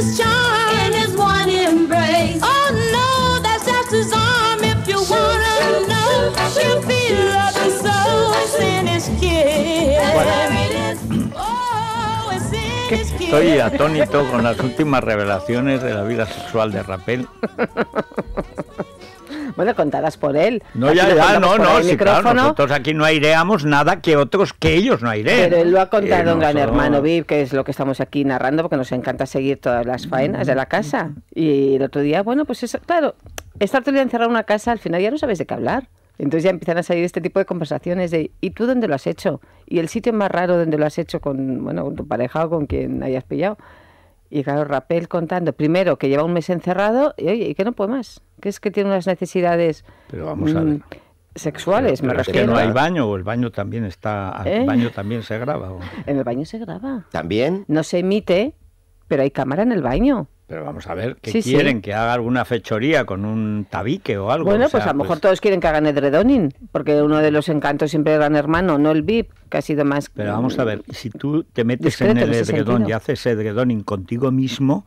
his charm in his one embrace. Oh no, that's just his arm. If you wanna know, you'll feel loving so. It's in his kiss. Oh, Estoy atónito con las últimas revelaciones de la vida sexual de Rapel Bueno, contadas por él. No, ya, ya, no, no, sí, claro, nosotros aquí no aireamos nada que otros, que ellos no aireen. Pero él lo ha eh, contado un gran hermano viv que es lo que estamos aquí narrando, porque nos encanta seguir todas las faenas de la casa. Y el otro día, bueno, pues eso, claro, estar todo el día encerrado en una casa, al final ya no sabes de qué hablar. Entonces ya empiezan a salir este tipo de conversaciones de ¿y tú dónde lo has hecho? Y el sitio más raro donde lo has hecho con, bueno, con tu pareja o con quien hayas pillado. Y claro, Rapel contando, primero que lleva un mes encerrado y y que no puede más, que es que tiene unas necesidades mm, sexuales, es que no hay baño o el baño también está, el ¿Eh? baño también se graba. En el baño se graba. También. No se emite, pero hay cámara en el baño. Pero vamos a ver, ¿qué quieren? ¿Que haga alguna fechoría con un tabique o algo? Bueno, pues a lo pues mejor todos quieren que hagan edredonin, porque uno de los encantos siempre Gran Hermano, no el VIP, que ha sido más... Pero vamos a ver, si tú te metes en el edredón y haces edredonin contigo mismo...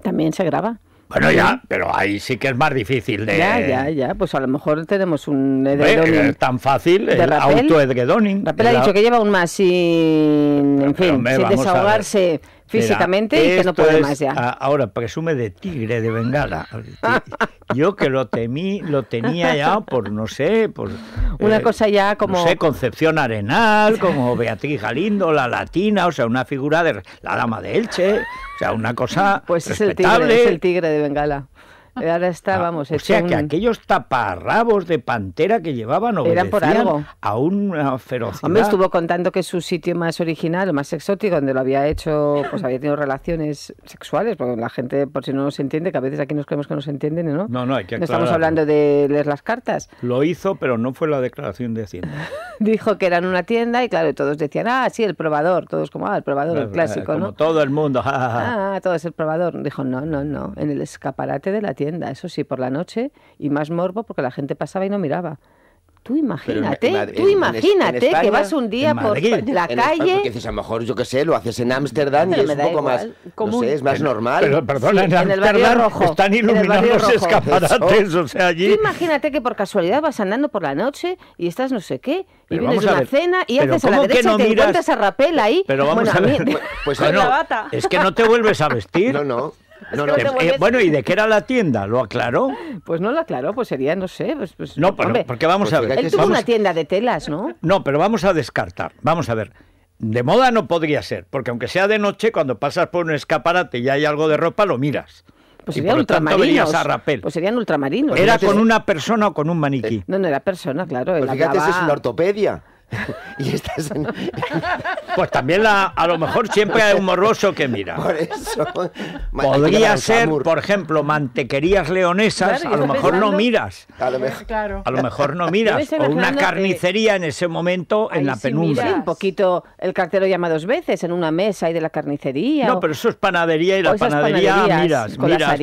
También se graba. Bueno, ya, pero ahí sí que es más difícil de... Ya, ya, ya, pues a lo mejor tenemos un edredoning... tan fácil, el auto-edredoning. Pero ha dicho que lleva un más sin... En fin, sin desahogarse físicamente y que no puede más ya. ahora presume de tigre de Bengala. Yo que lo temí, lo tenía ya por no sé, por una eh, cosa ya como no sé, Concepción Arenal, como Beatriz Galindo, la Latina, o sea, una figura de la dama de Elche, o sea, una cosa pues el tigre, es el tigre de Bengala. Ahora está, ah, vamos, O sea que aquellos taparrabos de pantera que llevaban obedecían por algo. a una ferocidad. Hombre, estuvo contando que su sitio más original, más exótico, donde lo había hecho, pues había tenido relaciones sexuales, porque la gente, por si no nos entiende, que a veces aquí nos creemos que nos entienden, ¿no? No, no, hay que No estamos hablando de leer las cartas. Lo hizo, pero no fue la declaración de Hacienda. Dijo que era en una tienda y claro, todos decían, ah, sí, el probador, todos como, ah, el probador, clásico, eh, como ¿no? todo el mundo. ah, todo es el probador. Dijo, no, no, no, en el escaparate de la tienda eso sí, por la noche y más morbo porque la gente pasaba y no miraba. Tú imagínate, tú imagínate que vas un día por la calle. dices, a lo mejor, yo qué sé, lo haces en Ámsterdam y es un poco más. No sé, es más normal. Pero, perdona, sí, en Ámsterdam están iluminados los escaparates, o sea, allí. imagínate que por casualidad vas andando por la noche y estás no sé qué, y vienes a una cena y haces a la derecha y te a Rapel ahí. Pero vamos a ver. Pues, es que no te vuelves a vestir. No, no. Eh, eh, bueno, ¿y de qué era la tienda? ¿Lo aclaró? Pues no lo aclaró, pues sería, no sé. Pues, pues, no, pero, porque vamos a pues ver. Él una tienda de telas, ¿no? No, pero vamos a descartar. Vamos a ver. De moda no podría ser, porque aunque sea de noche, cuando pasas por un escaparate y hay algo de ropa, lo miras. Pues serían ultramarinos. A rapel. Pues serían ultramarinos. ¿Era con una persona o con un maniquí? No, no era persona, claro. Pues fíjate, es una ortopedia. y Pues también la, a lo mejor siempre hay un morroso que mira. Podría ser, por ejemplo, mantequerías leonesas, a lo mejor no miras. A lo mejor, claro. a lo mejor no miras. O una eh, carnicería en ese momento en la penumbra. Sí, un poquito, el cartero llama dos veces en una mesa y de la carnicería. No, pero eso es panadería y la panadería ah, miras, miras,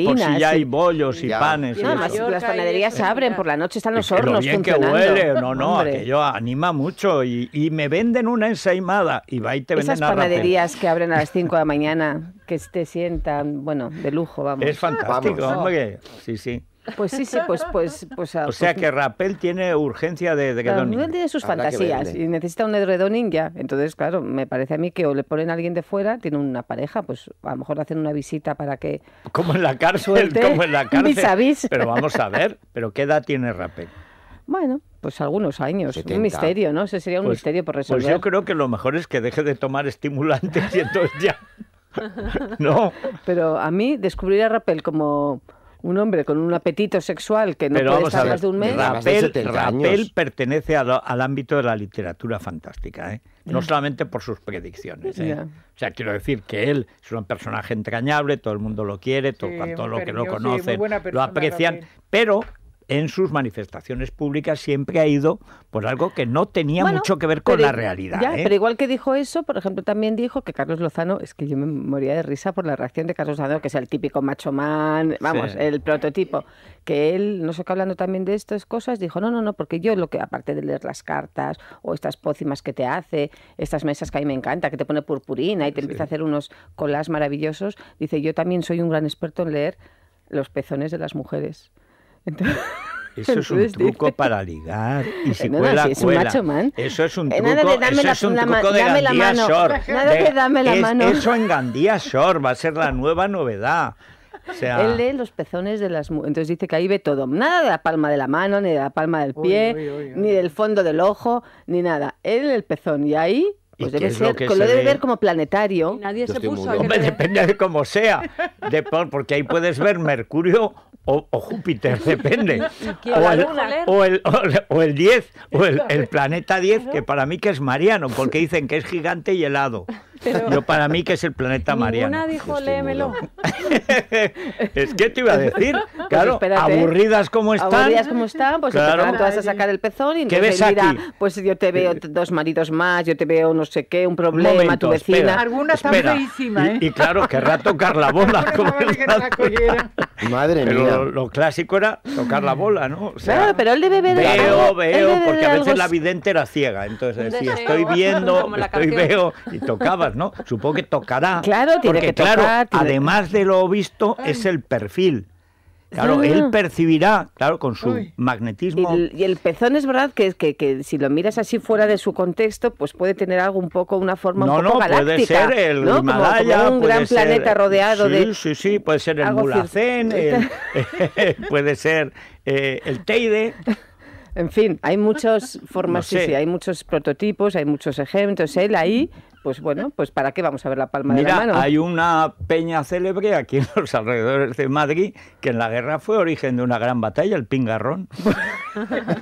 por si ya hay bollos y panes. las panaderías abren, por la noche están los hornos. no, no, aquello anima mucho y, me venden una ensaimada y va y te venden Esas panaderías que abren a las 5 de la mañana, que te sientan, bueno, de lujo, vamos. Es fantástico, vamos. hombre. Sí, sí. Pues sí, sí, pues... pues, pues o ah, sea pues que Rappel tiene urgencia de, de tiene sus fantasías y necesita un edredo ya. Entonces, claro, me parece a mí que o le ponen a alguien de fuera, tiene una pareja, pues a lo mejor hacen una visita para que... Como en la cárcel, como en la cárcel. Pero vamos a ver, ¿pero qué edad tiene Rappel? Bueno, pues algunos años. Un misterio, ¿no? Ese sería un pues, misterio por resolver. Pues yo creo que lo mejor es que deje de tomar estimulantes y entonces ya. no. Pero a mí descubrir a Rappel como un hombre con un apetito sexual que no Pero puede estar de un mes. Rappel, pertenece al ámbito de la literatura fantástica, ¿eh? no solamente por sus predicciones. ¿eh? O sea, quiero decir que él es un personaje entrañable, todo el mundo lo quiere, todo, lo que lo conoce... lo aprecian, pero en sus manifestaciones públicas siempre ha ido por pues, algo que no tenía mucho que ver con la realidad. Pero ¿eh? igual que dijo eso, por ejemplo, también dijo que Carlos Lozano, es que yo me moría de risa por la reacción de Carlos Lozano, que es el típico macho man, vamos, el prototipo, que él, no sé qué hablando también de estas cosas, dijo, no, no, no, porque yo lo que, aparte de leer las cartas o estas pócimas que te hace, estas mesas que a mí me encanta, que te pone purpurina y te empieza a hacer unos colás maravillosos, dice, yo también soy un gran experto en leer los pezones de las mujeres. eso es un truco este para ligar. Y si cuela, es cuela. Un macho man. Eso es un eh, truco, para eso es un truco de Gandía dame la mano. Eso en Gandía Shore va a ser la nueva novedad. Él lee los pezones de las Entonces dice que ahí ve todo. Nada de la palma de la mano, ni de la palma del pie, ni del fondo del ojo, ni nada. Él lee el pezón. Y ahí pues lo, debe ver como planetario. nadie se puso. depende de cómo sea, porque ahí puedes ver Mercurio o, Júpiter, depende. O el, o, el, o 10, o el, planeta 10, que para mí que es Mariano, porque dicen que es gigante y helado. Yo para mí que es el planeta María Una dijo, léemelo. es que te iba a decir, pues claro, ¿eh? aburridas como están. Aburridas como están, pues claro. te vas a sacar el pezón y ¿Qué ves aquí? pues yo te veo eh, dos maridos más, yo te veo no sé qué, un problema, tu vecina. Algunas están ¿eh? Y, claro, querrá tocar la bola. Madre mía. lo, clásico era tocar la bola, ¿no? claro, pero él debe ver Veo, veo, porque a veces la vidente era ciega, entonces decía, estoy viendo, estoy veo, y tocaba Supongo que tocará. Claro, tiene que además de lo visto, es el perfil. Claro, él percibirá, claro, con su magnetismo. Y el, pezón es verdad que, que, que, si lo miras así fuera de su contexto, pues puede tener algo un poco, una forma un poco no, galáctica. No, puede ser el Himalaya. Como, un gran planeta rodeado de... Sí, sí, puede ser el Mulacén, puede ser eh, el Teide... En fin, hay muchos formas, hay muchos prototipos, hay muchos ejemplos. Él ahí pues bueno, pues ¿para qué vamos a ver la palma de la mano? hay una peña célebre aquí en los alrededores de Madrid que en la guerra fue origen de una gran batalla, el Pingarrón.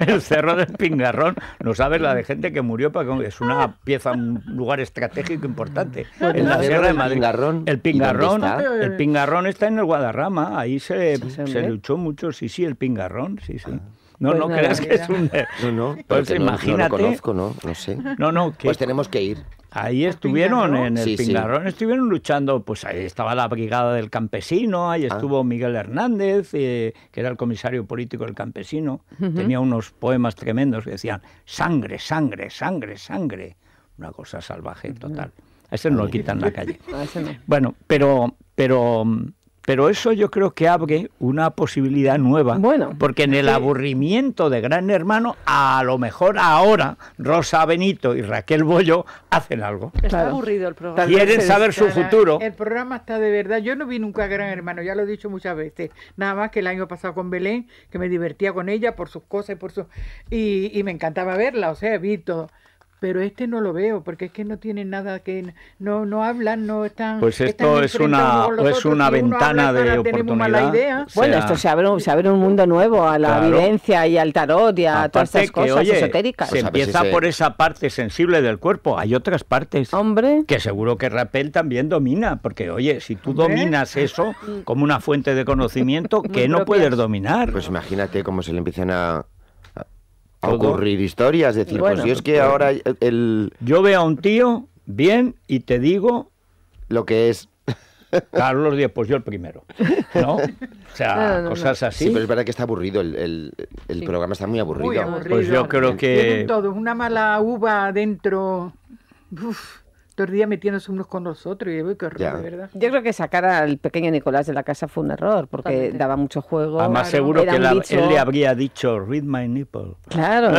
el cerro del Pingarrón. No sabes la de gente que murió, porque es una pieza, un lugar estratégico importante. En la guerra de Madrid. el Pingarrón. El Pingarrón está en el Guadarrama. Ahí se, se, luchó mucho. Sí, sí, el Pingarrón. Sí, sí. Ah. Pues no, no creas que es un... No, no, pues imagínate. No, conozco, no, no sé. No, no, que... Pues tenemos que ir. Ahí estuvieron en el Pingarrón, estuvieron luchando, pues ahí estaba la brigada del campesino, ahí ah. estuvo Miguel Hernández, eh, que era el comisario político del campesino, tenía unos poemas tremendos que decían, sangre, sangre, sangre, sangre, una cosa salvaje total. A ese no lo quitan la calle. Bueno, pero, pero mm, pero eso yo creo que abre una posibilidad nueva. Bueno. Porque en el aburrimiento de Gran Hermano, a lo mejor ahora Rosa Benito y Raquel Bollo hacen algo. Está aburrido el programa. Quieren saber su futuro. El programa está de verdad. Yo no vi nunca a Gran Hermano, ya lo he dicho muchas veces. Nada más que el año pasado con Belén, que me divertía con ella por sus cosas y por sus. Y, me encantaba verla, o sea, vi todo pero este no lo veo porque es que no tiene nada que no no hablan no están pues esto es una es una ventana de oportunidad idea. bueno esto se abre, se abre, un mundo nuevo a la evidencia y al tarot y a todas estas cosas esotéricas se pues empieza por esa parte sensible del cuerpo hay otras partes hombre que seguro que Rappel también domina porque oye si tú dominas eso como una fuente de conocimiento que no puedes dominar pues imagínate cómo se le empiezan a ocurrir historias. Es decir, pues si es que ahora el... Yo veo a un tío bien y te digo... Lo que es. Carlos Díaz, pues yo el primero. ¿No? O sea, cosas así. Sí, pero es verdad que está aburrido. El, programa está muy aburrido. Pues yo creo que. Tienen todo, una mala uva dentro todo el día metiéndose unos con los otros. Y veo qué verdad. Yo creo que sacar al pequeño Nicolás de la casa fue un error, porque daba mucho juego. Además, seguro que él le habría dicho, read my nipple. Claro.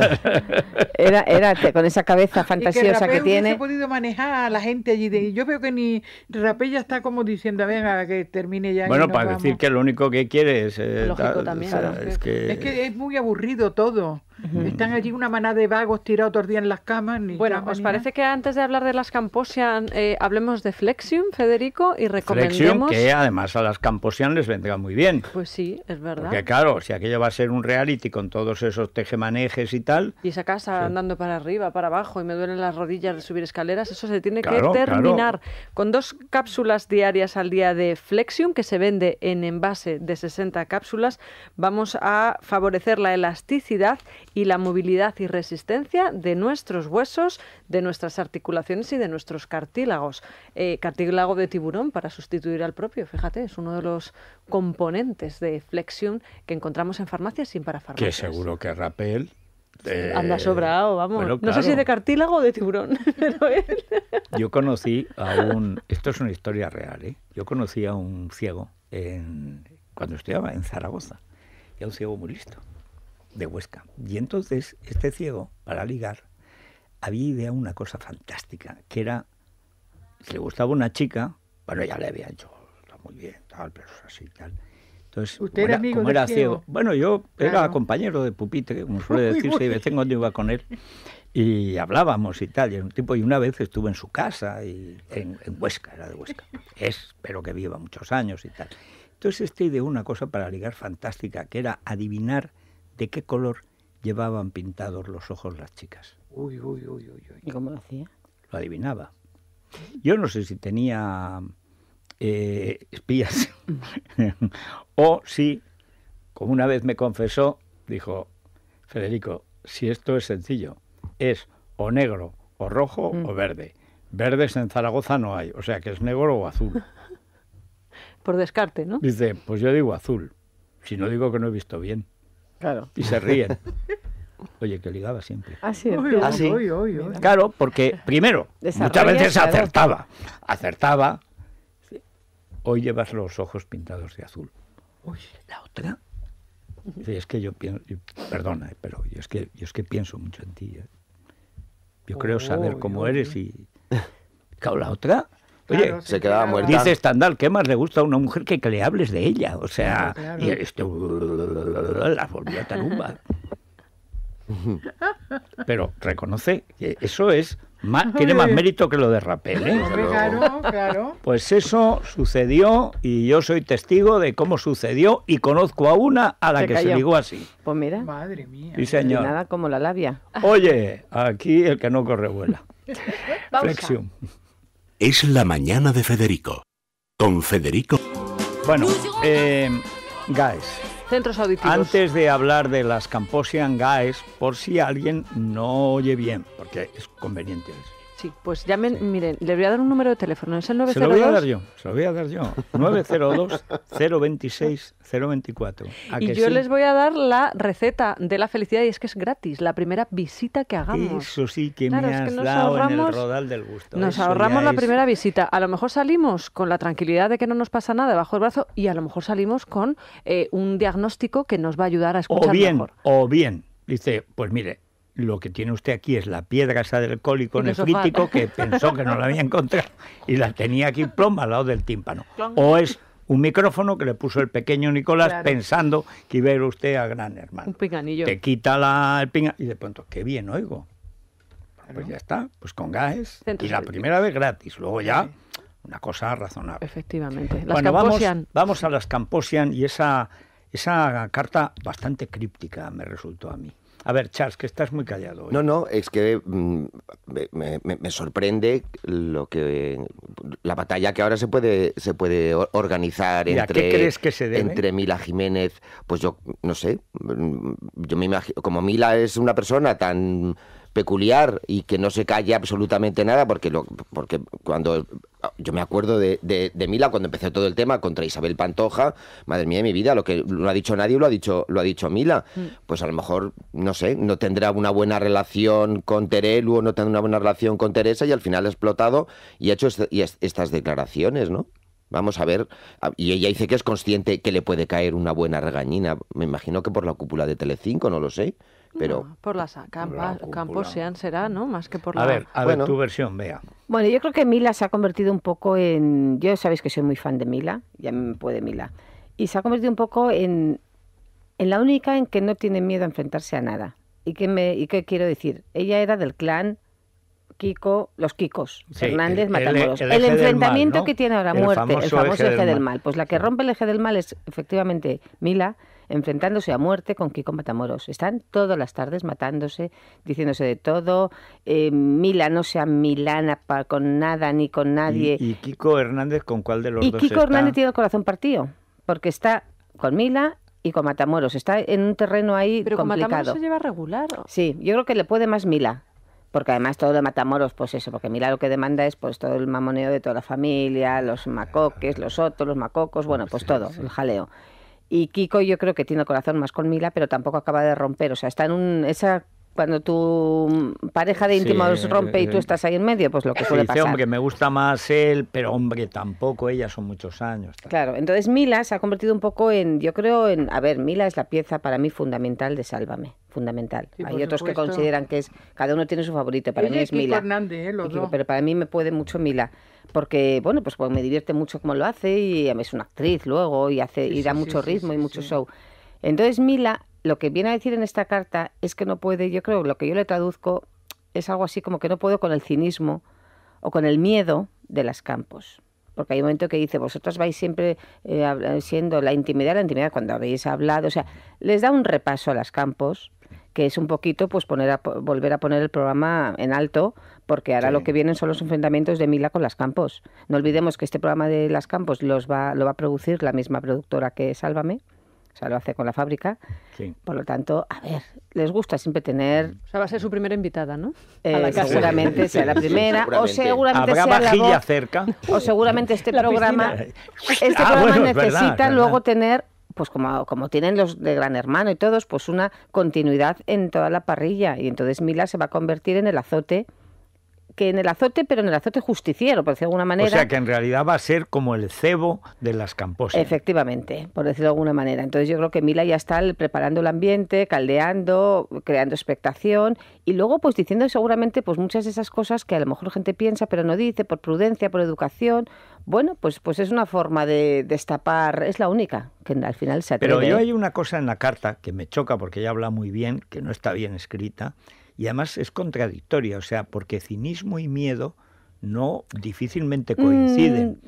era, era con esa cabeza fantasiosa y que, que tiene. he podido manejar a la gente allí. De, yo veo que ni Rapé ya está como diciendo, venga, que termine ya. Bueno, para decir que lo único que quiere es. Eh, Lógico, también. que... es que es muy aburrido todo. Están allí una manada de vagos tirados todos días en las camas. bueno, pues ¿os parece que antes de hablar de las Camposian eh, hablemos de Flexium, Federico, y recomendemos... Flexium, que además a las Camposian les vendrá muy bien. Pues sí, es verdad. Porque claro, si aquello va a ser un reality con todos esos tejemanejes y tal... Y esa casa andando para arriba, para abajo, y me duelen las rodillas de subir escaleras, eso se tiene que terminar. Con dos cápsulas diarias al día de Flexium, que se vende en envase de 60 cápsulas, vamos a favorecer la elasticidad y la movilidad y resistencia de nuestros huesos, de nuestras articulaciones y de nuestros cartílagos. Eh, cartílago de tiburón para sustituir al propio, fíjate, es uno de los componentes de flexión que encontramos en farmacias sin para farmacias. Que seguro que Rapel eh, Anda sobrado, vamos. No sé si de cartílago o de tiburón. Pero Yo conocí a un. Esto es una historia real, ¿eh? Yo conocí a un ciego en, cuando estudiaba en Zaragoza. Y a un ciego muy listo de Huesca. Y entonces este ciego, para ligar, había ideado una cosa fantástica, que era, le gustaba una chica, bueno, ya le había hecho, está muy bien, tal, pero así, tal. Entonces, ¿Usted era, como era ciego? bueno, yo era compañero de Pupite, como suele decirse, y de en cuando iba con él, y hablábamos y tal, y un tipo, y una vez estuve en su casa, y en, en Huesca, era de Huesca, es, pero que viva muchos años y tal. Entonces este ideó una cosa para ligar fantástica, que era adivinar de qué color llevaban pintados los ojos las chicas. Uy, uy, uy, uy. ¿Y cómo lo hacía? Lo adivinaba. Yo no sé si tenía eh, espías o si, como una vez me confesó, dijo, Federico, si esto es sencillo, es o negro, o rojo, mm. o verde. Verdes en Zaragoza no hay, o sea que es negro o azul. Por descarte, ¿no? Dice, pues yo digo azul, si no digo que no he visto bien. Y se ríen. Oye, que ligaba siempre. Así, ¿Ah, ah Claro, porque primero, muchas veces acertaba. Acertaba. Hoy llevas los ojos pintados de azul. La otra. es que yo perdona, eh, pero yo es que es que pienso mucho en ti. Eh. Yo creo saber cómo eres y claro, la otra Oye, se, Dice Standard, ¿qué más le gusta a una mujer que, que le hables de ella? O sea, y este, la volvía tarumba. Pero reconoce que eso es más, tiene más mérito que lo de Rapel. ¿eh? Claro, claro. Pues eso sucedió y yo soy testigo de cómo sucedió y conozco a una a la que se ligó así. Pues mira. Madre mía. Nada como la labia. Oye, aquí el que no corre vuela. Flexión. Es la mañana de Federico. Con Federico. Bueno, eh, guys. Centros auditivos. Antes de hablar de las Camposian Guys, por si alguien no oye bien, porque es conveniente. Eso. Sí, pues llamen, miren, les voy a dar un número de teléfono, es el 902. Se lo voy a dar yo, se lo voy a dar yo. 902-026-024. Y yo les voy a dar la receta de la felicidad y es que es gratis, la primera visita que hagamos. Eso sí que me has en el rodal del gusto. Nos ahorramos la primera visita. A lo mejor salimos con la tranquilidad de que no nos pasa nada bajo el brazo y a lo mejor salimos con eh, un diagnóstico que nos va a ayudar a escuchar o bien, O bien, dice, pues mire, lo que tiene usted aquí es la piedra esa del cólico nefrítico que pensó que no la había encontrado y la tenía aquí ploma al lado del tímpano. O es un micrófono que le puso el pequeño Nicolás pensando que iba a ir usted a gran hermano. Un pinganillo. Te quita la, el y de pronto, qué bien oigo. Pues ya está, pues con Gaes. y la primera vez gratis, luego ya una cosa razonable. Efectivamente. bueno, vamos, vamos, a las Camposian y esa, esa carta bastante críptica me resultó a mí. A ver, Charles, que estás muy callado. No, no, es que mm, me, sorprende lo que la batalla que ahora se puede se puede organizar entre entre Mila Jiménez, pues yo no sé, mm, yo me imagino como Mila es una persona tan peculiar y que no se calle absolutamente nada, porque, lo, porque cuando yo me acuerdo de, de, Mila cuando empezó todo el tema contra Isabel Pantoja, madre mía de mi vida, lo que no ha dicho nadie lo ha dicho, lo ha dicho Mila. Mm. Pues a lo mejor, no sé, no tendrá una buena relación con Terelu o no tendrá una buena relación con Teresa y al final ha explotado y ha hecho este, y estas declaraciones, ¿no? Vamos a ver, y ella dice que es consciente que le puede caer una buena regañina, me imagino que por la cúpula de Telecinco, no lo sé. Pero por las campos sean será, ¿no? Más que por la... A ver, a ver tu versión, vea. Bueno, yo creo que Mila se ha convertido un poco en... Yo sabéis que soy muy fan de Mila, ya me puede Mila. Y se ha convertido un poco en, la única en que no tiene miedo a enfrentarse a nada. ¿Y qué, ¿Y quiero decir? Ella era del clan Kiko, los Kikos, Fernández, Hernández el, Matamoros. El, enfrentamiento que tiene ahora muerte, el famoso, eje, del, mal. Pues la que rompe el eje del mal es efectivamente Mila enfrentándose a muerte con Kiko Matamoros. Están todas las tardes matándose, diciéndose de todo. Eh, Mila no sea Milana con nada ni con nadie. ¿Y, Kiko Hernández con cuál de los dos? Y Kiko Hernández tiene el corazón partido, porque está con Mila y con Matamoros. Está en un terreno ahí Pero Con Matamoros se lleva regular. Sí, yo creo que le puede más Mila porque además todo de Matamoros, pues eso, porque Mila lo que demanda es pues todo el mamoneo de toda la familia, los macoques, los otros, los macocos, bueno, pues, pues todo, el jaleo. Y Kiko yo creo que tiene corazón más con Mila, pero tampoco acaba de romper. O sea, está en un, esa cuando tu pareja de íntimos rompe y tú eh, estás ahí en medio, pues lo que suele dice, hombre, me gusta más él, pero hombre, tampoco ella, son muchos años. Claro, entonces Mila se ha convertido un poco en, yo creo, en, a ver, Mila es la pieza para mí fundamental de Sálvame, fundamental. Hay otros que consideran que es, cada uno tiene su favorito, para mí es Mila. ¿eh? Pero para mí me puede mucho Mila porque bueno, pues, me divierte mucho como lo hace y es una actriz luego y hace y da mucho ritmo y mucho show. Entonces Mila lo que viene a decir en esta carta es que no puede, yo creo, lo que yo le traduzco es algo así como que no puedo con el cinismo o con el miedo de las campos. Porque hay un momento que dice, vosotros vais siempre eh, siendo la intimidad, la intimidad, cuando habéis hablado, o sea, les da un repaso a las campos que es un poquito pues poner a, volver a poner el programa en alto, porque ahora lo que vienen son los enfrentamientos de Mila con las Campos. No olvidemos que este programa de las Campos los lo va a producir la misma productora que Sálvame. O sea, lo hace con la fábrica. Por lo tanto, a ver, les gusta siempre tener. O sea, va a ser su primera invitada, ¿no? la eh, Seguramente sea la primera. seguramente. O seguramente sea O seguramente este programa. Este ah, programa necesita luego tener pues como, como tienen los de Gran Hermano y todos, pues una continuidad en toda la parrilla. Y entonces Mila se va a convertir en el azote que en el azote, pero en el azote justiciero, por decirlo de alguna manera. O sea, que en realidad va a ser como el cebo de las camposas. Efectivamente, por decirlo de alguna manera. Entonces yo creo que Mila ya está preparando el ambiente, caldeando, creando expectación y luego pues diciendo seguramente pues muchas de esas cosas que a lo mejor gente piensa pero no dice por prudencia, por educación. Bueno, pues, pues es una forma de destapar, es la única que al final se atreve. Pero yo hay una cosa en la carta que me choca porque ella habla muy bien, que no está bien escrita, y además es contradictoria, o sea, porque cinismo y miedo no difícilmente mm. coinciden.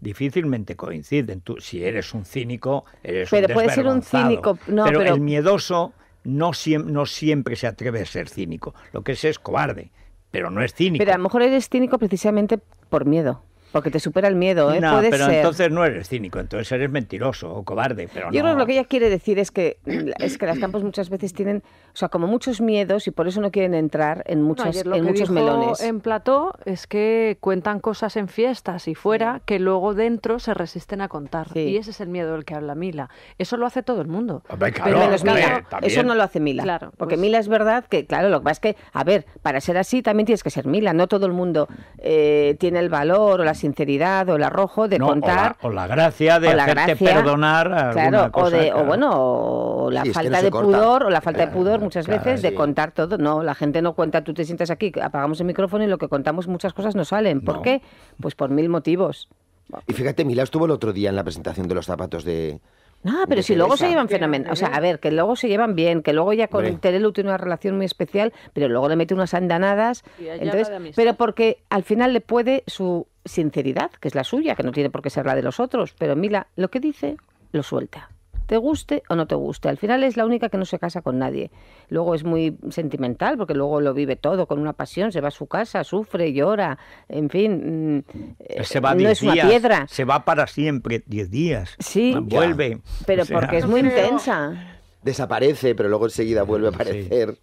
Difícilmente coinciden. Tú, si eres un cínico, eres pero un puede ser un cínico. No, pero, el miedoso no, no siempre se atreve a ser cínico. Lo que es es cobarde, pero no es cínico. Pero a lo mejor eres cínico precisamente por miedo. Porque te supera el miedo, ¿eh? No, pero entonces no eres cínico, entonces eres mentiroso o cobarde, pero Yo creo que lo que ella quiere decir es que, es que las campos muchas veces tienen, o sea, como muchos miedos y por eso no quieren entrar en, muchos en muchos melones. En Plató es que cuentan cosas en fiestas y fuera que luego dentro se resisten a contar. Y ese es el miedo del que habla Mila. Eso lo hace todo el mundo. pero Mila. eso no lo hace Mila. Claro, porque pues Mila es verdad que, claro, lo que pasa es que, a ver, para ser así también tienes que ser Mila. No todo el mundo eh, tiene el valor o las sinceridad o el arrojo de contar. O la, gracia de la hacerte perdonar. cosa, o, bueno, la falta de pudor, o la falta de eh, pudor muchas veces de contar todo. No, la gente no cuenta, tú te sientas aquí, apagamos el micrófono y lo que contamos muchas cosas no salen. ¿Por qué? Pues por mil motivos. Y fíjate, Mila, estuvo el otro día en la presentación de los zapatos de, no, pero si luego se llevan fenomenal. O sea, a ver, que luego se llevan bien, que luego ya con el tiene una relación muy especial, pero luego le mete unas andanadas. pero porque al final le puede su sinceridad, que es la suya, que no tiene por qué ser la de los otros, pero Mila lo que dice lo suelta te guste o no te guste. Al final es la única que no se casa con nadie. Luego es muy sentimental porque luego lo vive todo con una pasión, se va a su casa, sufre, llora, en fin. Mm, se va eh, no es una piedra. Se va para siempre 10 días. Sí. Vuelve. Pero porque es muy intensa. Desaparece, pero luego enseguida vuelve a aparecer.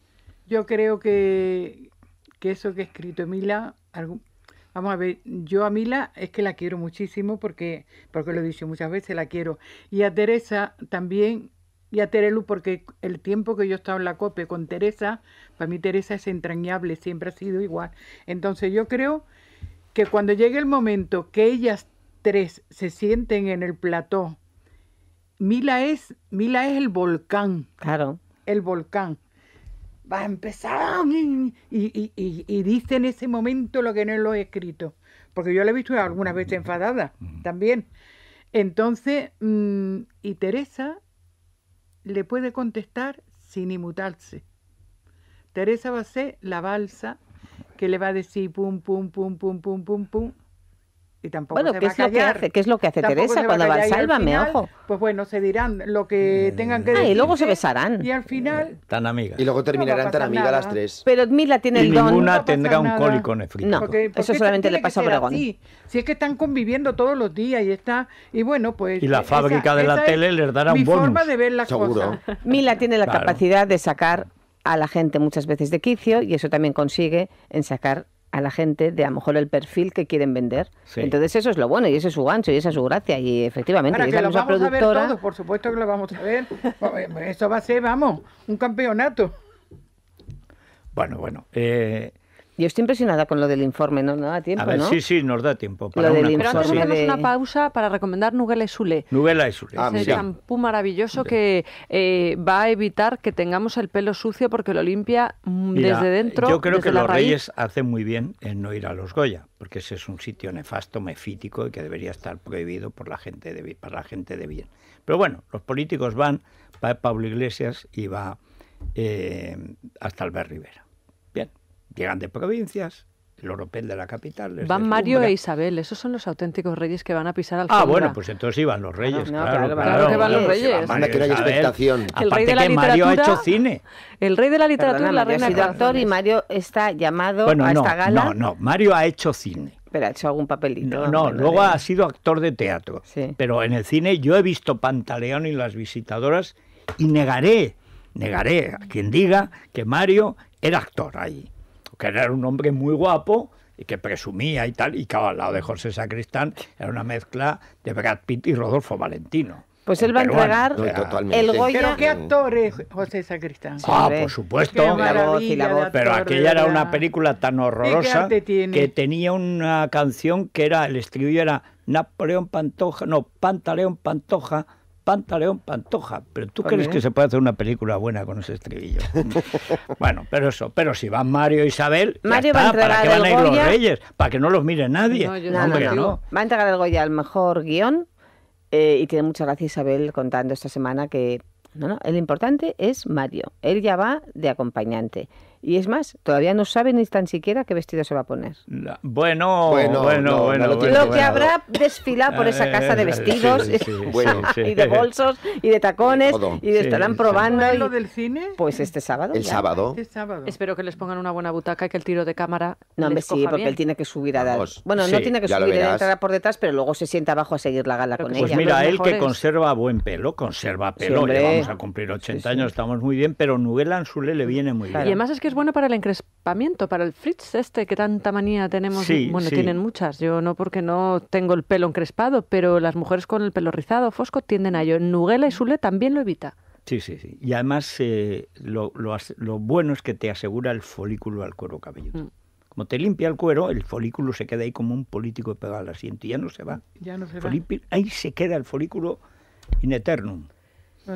Yo creo que, eso que ha escrito Emila Vamos a ver, yo a Mila es que la quiero muchísimo porque, porque lo he dicho muchas veces, la quiero. Y a Teresa también, y a Terelu, porque el tiempo que yo he estado en la COPE con Teresa, para mí Teresa es entrañable, siempre ha sido igual. Entonces yo creo que cuando llegue el momento que ellas tres se sienten en el plató, Mila es, Mila es el volcán. Claro. El volcán va a empezar. ¡ah! Y, y, dice en ese momento lo que no lo he escrito. Porque yo la he visto algunas veces enfadada también. Entonces, mm, y Teresa le puede contestar sin inmutarse. Teresa va a ser la balsa que le va a decir pum, pum, pum, pum, pum, pum, pum, y tampoco bueno, ¿qué es Lo que hace, Teresa cuando va al Sálvame, ojo? Pues bueno, se dirán lo que mm. tengan que ah, decir. y luego se besarán. Y al final... Eh, tan amigas. Y luego terminarán tan amigas las tres. Pero Mila tiene el don. ninguna tendrá un cólico nefrítico. No, eso solamente le pasa a Obregón. Si es que están conviviendo todos los días y está... Y bueno, pues... Y la fábrica de la tele les dará un bonus. Mi forma de ver las Mila tiene la capacidad de sacar a la gente muchas veces de quicio y eso también consigue en sacar a la gente de a lo mejor el perfil que quieren vender. Entonces eso es lo bueno y ese es su gancho y esa es su gracia y efectivamente Ahora, que lo vamos productora... a ver todos, por supuesto que lo vamos a ver. Esto va a ser, vamos, un campeonato. Bueno, bueno, eh, yo estoy impresionada con lo del informe, ¿no? nos da tiempo, a ver, Sí, sí, nos da tiempo. Para una Pero antes hacemos una pausa para recomendar y Esule. Nubela Esule. Ah, es el champú maravilloso que eh, va a evitar que tengamos el pelo sucio porque lo limpia mm, desde dentro. Yo creo que los reyes hacen muy bien en no ir a los Goya, porque ese es un sitio nefasto, mefítico y que debería estar prohibido por la gente de, para la gente de bien. Pero bueno, los políticos van, va Pablo Iglesias y va eh, hasta Albert Rivera. Llegan de provincias, el oropel de la capital. van Mario e Isabel, esos son los auténticos reyes que van a pisar al Ah, bueno, pues entonces iban los reyes. claro, que van los reyes. que El rey de la Mario ha hecho cine. El rey de la literatura Perdona, la reina actor y Mario está llamado a esta gala. No, no, Mario ha hecho cine. Pero ha hecho algún papelito. No, no luego ha sido actor de teatro. Pero en el cine yo he visto Pantaleón y las visitadoras y negaré, negaré a quien diga que Mario era actor ahí que era un hombre muy guapo y que presumía y tal, y que al lado de José Sacristán era una mezcla de Brad Pitt y Rodolfo Valentino. Pues él va a entregar el Goya. Pero qué actor es José Sacristán. ah, por supuesto. Pero aquella era una película tan horrorosa que tenía una canción que era, el estribillo era Napoleón Pantoja, no, Pantaleón Pantoja, Pantaleón Pantoja. Pero tú crees que se puede hacer una película buena con ese estribillo. bueno, pero eso. Pero si van Mario e Isabel, ¿para qué van a ir los reyes? Para que no los mire nadie. Va a entregar el ya, al mejor guión. Eh, y tiene mucha gracia Isabel contando esta semana que no, no, el importante es Mario. Él ya va de acompañante. Y es más, todavía no sabe ni tan siquiera qué vestido se va a poner. Bueno, bueno, bueno, lo, que habrá desfilado por esa eh, casa de vestidos y de bolsos y de tacones y estarán probando. Y... lo del cine? Pues este sábado. El este sábado. Espero que les pongan una buena butaca y que el tiro de cámara. No, hombre, sí, porque él tiene que subir a dar. bueno, no tiene que subir, a entrar por detrás, pero luego se sienta abajo a seguir la gala con ella. Pues mira, él que conserva buen pelo, conserva pelo. ya vamos a cumplir 80 años, estamos muy bien, pero Nugel Anzule le viene muy bien. Y además es que es bueno para el encrespamiento, para el fritz este que tanta manía tenemos. bueno, tienen muchas. Yo no porque no tengo el pelo encrespado, pero las mujeres con el pelo rizado, fosco, tienden a ello. Nuguela y Sule también lo evita. Sí, sí, sí. Y además eh, lo, bueno es que te asegura el folículo al cuero cabelludo. Mm. Como te limpia el cuero, el folículo se queda ahí como un político pegado al asiento y ya no se va. Ya no se va. Ahí se queda el folículo in eternum.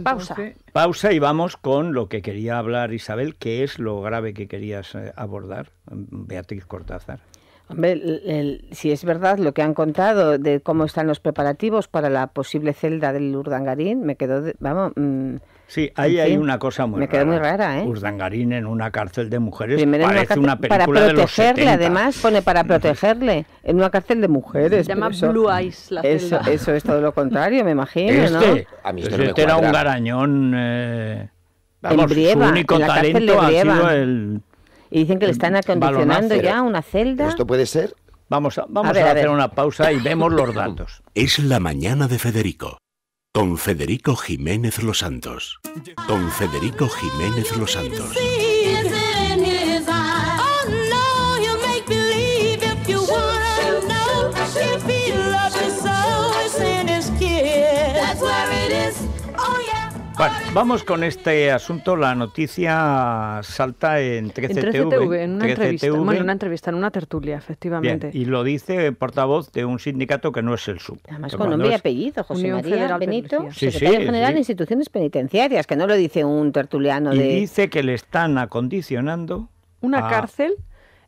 Pausa. Pausa y vamos con lo que quería hablar Isabel, que es lo grave que querías eh, abordar, mm, Beatriz Cortázar. Hombre, si es verdad lo que han contado de cómo están los preparativos para la posible celda del Urdangarín, me quedó, vamos... Mm, sí, ahí hay una cosa muy me quedó rara. muy rara, ¿eh? Urdangarín en una cárcel de mujeres parece una, película Para protegerle, de los además, pone para protegerle. En una cárcel de mujeres. Se llama eso, Blue Eyes la celda. Eso, es todo lo contrario, me imagino, este, este, ¿no? A mí este, este era un garañón... Eh, vamos, su único talento ha sido el y dicen que le están mm, acondicionando ya una celda. ¿Esto puede ser? Vamos a, hacer una pausa y vemos los datos. Es la mañana de Federico. Con Federico Jiménez Los Santos. Con Federico Jiménez Los Santos. Vamos con este asunto. La noticia salta en 13TV. En en una entrevista. en una tertulia, efectivamente. y lo dice el portavoz de un sindicato que no es el SUP. Además, con nombre y apellido, José María Benito, sí, secretario general de instituciones penitenciarias, que no lo dice un tertuliano y dice que le están acondicionando... Una cárcel...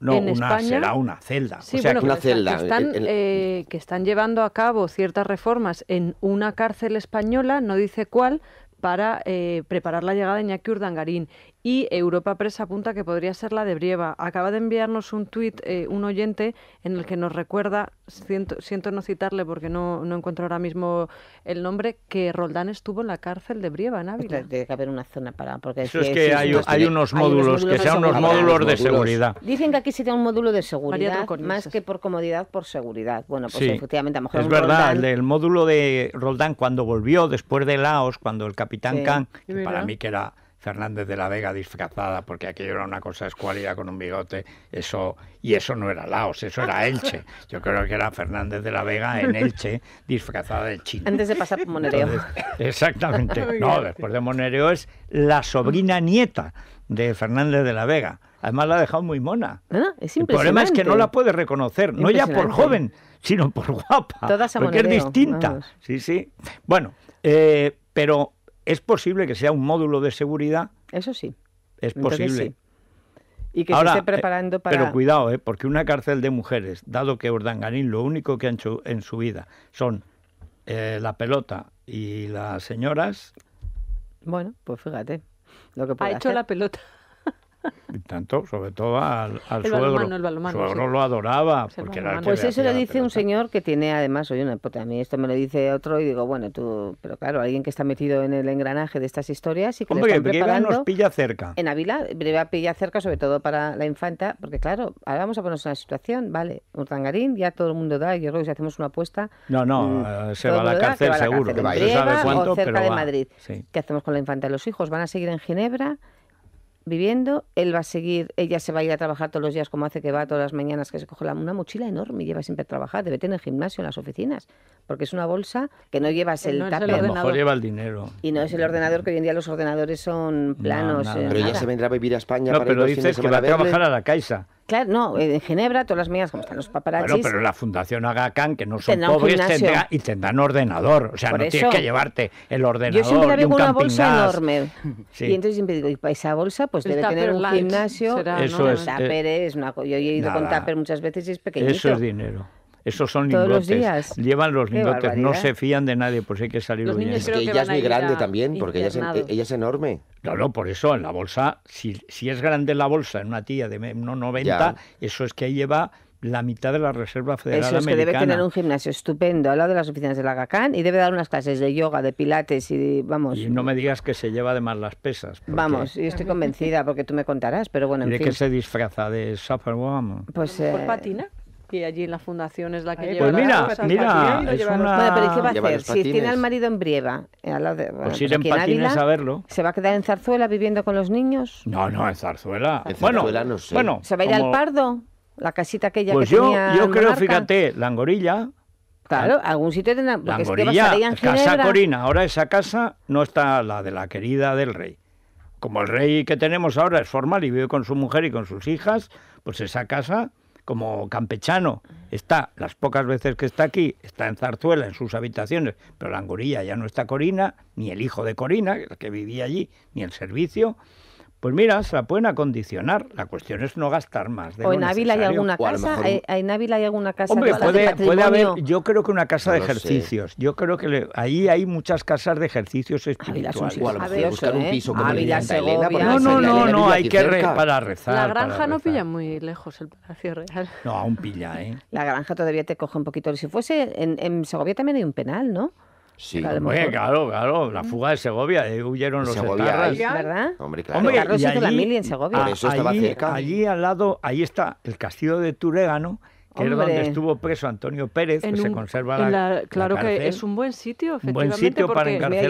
en España, será una celda. Sí, o sea, que una celda. Eh, que están llevando a cabo ciertas reformas en una cárcel española, no dice cuál, para eh, preparar la llegada de Iñaki Urdangarín y Europa Press apunta que podría ser la de Brieva. Acaba de enviarnos un tuit eh, un oyente en el que nos recuerda, siento, no citarle porque no, no, encuentro ahora mismo el nombre, que Roldán estuvo en la cárcel de Brieva, en Ávila. haber una zona para... Porque Eso es que, hay, unos, módulos, que sean unos módulos de seguridad. Dicen que aquí se tiene un módulo de seguridad, más que por comodidad, por seguridad. Bueno, pues efectivamente, a lo mejor... Es verdad, el módulo de Roldán cuando volvió después de Laos, cuando el capitán Kang, Khan, para mí que era Fernández de la Vega disfrazada, porque aquello era una cosa escualida con un bigote, eso, y eso no era Laos, eso era Elche. Yo creo que era Fernández de la Vega en Elche disfrazada de chino. Antes de pasar por Monereo. exactamente. No, después de Monereo es la sobrina nieta de Fernández de la Vega. Además la ha dejado muy mona. Ah, El problema es que no la puede reconocer, no ya por joven, sino por guapa. Todas porque es distinta. Sí, sí. Bueno, eh, pero es posible que sea un módulo de seguridad. Eso sí. Es posible. Y que se esté eh, preparando para. Pero cuidado, eh, porque una cárcel de mujeres, dado que Ordangarín lo único que ha hecho en su vida son eh, la pelota y las señoras. Bueno, pues fíjate. Lo que ha hecho la pelota. Y tanto, sobre todo al, al el suegro. el suegro lo adoraba. Pues, porque era pues eso lo dice un señor que tiene además, oye, una puta, a mí esto me lo dice otro y digo, bueno, tú, pero claro, alguien que está metido en el engranaje de estas historias y que le preparando nos pilla cerca. En Ávila, Breva pilla cerca, sobre todo para la infanta, porque claro, ahora vamos a ponernos en una situación, vale, un tangarín, ya todo el mundo da, y yo creo que si hacemos una apuesta... No, no, mm, eh, se, va a la cárcel seguro. cerca de Madrid. ¿Qué hacemos con la infanta? ¿Los hijos van a seguir en Ginebra? viviendo, él va a seguir, ella se va a ir a trabajar todos los días como hace que va todas las mañanas, que se coge una mochila enorme y lleva siempre a trabajar, debe tener gimnasio en las oficinas, porque es una bolsa que no llevas el no lleva el dinero. Y no es el ordenador, que hoy en día los ordenadores son planos. Eh, pero ella se vendrá a vivir a España pero dices que va a trabajar a la Caixa. Claro, no, eh, en Ginebra, todas las mías, como están los paparazzi pero la Fundación Khan, que no son pobres, tendrá, y tendrán ordenador. O sea, no tienes que llevarte el ordenador. Yo siempre la con una bolsa enorme. Y entonces siempre digo, ¿y para esa bolsa? Pues debe tener un gimnasio. eso es. Eh, yo he ido con Tupper muchas veces y es pequeñito. Eso es dinero. Esos son Todos Los días. Llevan los lingotes, no se fían de nadie, pues hay que salir los niños Es que, ella es muy grande también, porque ella es, ella es, enorme. No, no, por eso en la bolsa, si, si es grande la bolsa en una tía de 1,90, eso es que lleva la mitad de la Reserva Federal Eso es que debe tener un gimnasio estupendo al lado de las oficinas de la GACAN y debe dar unas clases de yoga, de pilates y vamos. Y no me digas que se lleva además las pesas. Vamos, yo estoy convencida porque tú me contarás, pero bueno, en ¿De que se disfraza de Superwoman? Pues, ¿Por eh, patina? y allí en la fundación es la que lleva pues mira, mira, es una... a Si tiene al marido en Brieva, eh, a la de, pues ir pues en patines a verlo. ¿Se va a quedar en Zarzuela viviendo con los niños? No, no, en Zarzuela. En bueno, Zarzuela no sé. bueno, ¿se va a ir al Pardo? La casita aquella pues que yo, tenía yo creo, fíjate, fíjate, Langorilla. Claro, algún sitio de... La Langorilla, es Casa Corina. Ahora esa casa no está la de la querida del rey. Como el rey que tenemos ahora es formal y vive con su mujer y con sus hijas, pues esa casa como campechano. Está, las pocas veces que está aquí, está en Zarzuela, en sus habitaciones, pero la angurilla ya no está Corina, ni el hijo de Corina, que vivía allí, ni el servicio. Pues mira, se la pueden acondicionar. La cuestión es no gastar más. o en Ávila hay alguna casa. Eh, en Ávila hay alguna casa. Hombre, puede, haber. Yo creo que una casa de ejercicios. Yo creo que le, ahí hay muchas casas de ejercicios espirituales. Ávila es un, a buscar un piso No, no, no, no. Hay que para rezar. La granja no pilla muy lejos el Palacio Real. No, aún pilla, ¿eh? La granja todavía te coge un poquito. Si fuese en, en Segovia también hay un penal, ¿no? Sí, claro, claro, la fuga de Segovia, huyeron los Segovia Hombre, y la allí- en Segovia. al lado, ahí está el castillo de Turegano, que es donde estuvo preso Antonio Pérez, que se conserva la, Claro que es un buen sitio, buen sitio para porque- y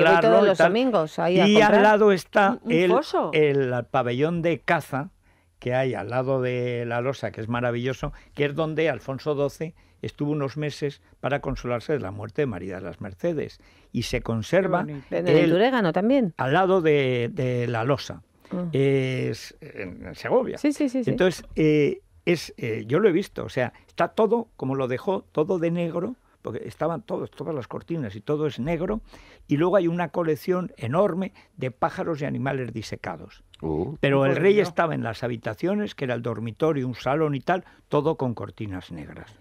los domingos ahí al lado está el, el pabellón de caza que hay al lado de la losa, que es maravilloso, que es donde Alfonso XII estuvo unos meses para consolarse de la muerte de María de las Mercedes y se conserva el, también. al lado de, la losa, mm. en, Segovia. Entonces, eh, es, eh, yo lo he visto, o sea, está todo, como lo dejó, todo de negro, porque estaban todos, todas las cortinas y todo es negro, y luego hay una colección enorme de pájaros y animales disecados. Oh, Pero el rey estaba en las habitaciones, que era el dormitorio, un salón y tal, todo con cortinas negras.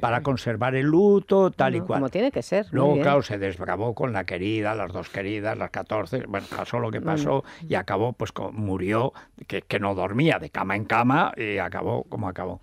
para conservar el luto, tal y cual. Como tiene que ser. Luego, claro, se desbravó con la querida, las dos queridas, las catorce, bueno, pasó lo que mm. pasó y acabó, pues murió, que, que no dormía de cama en cama y acabó como acabó.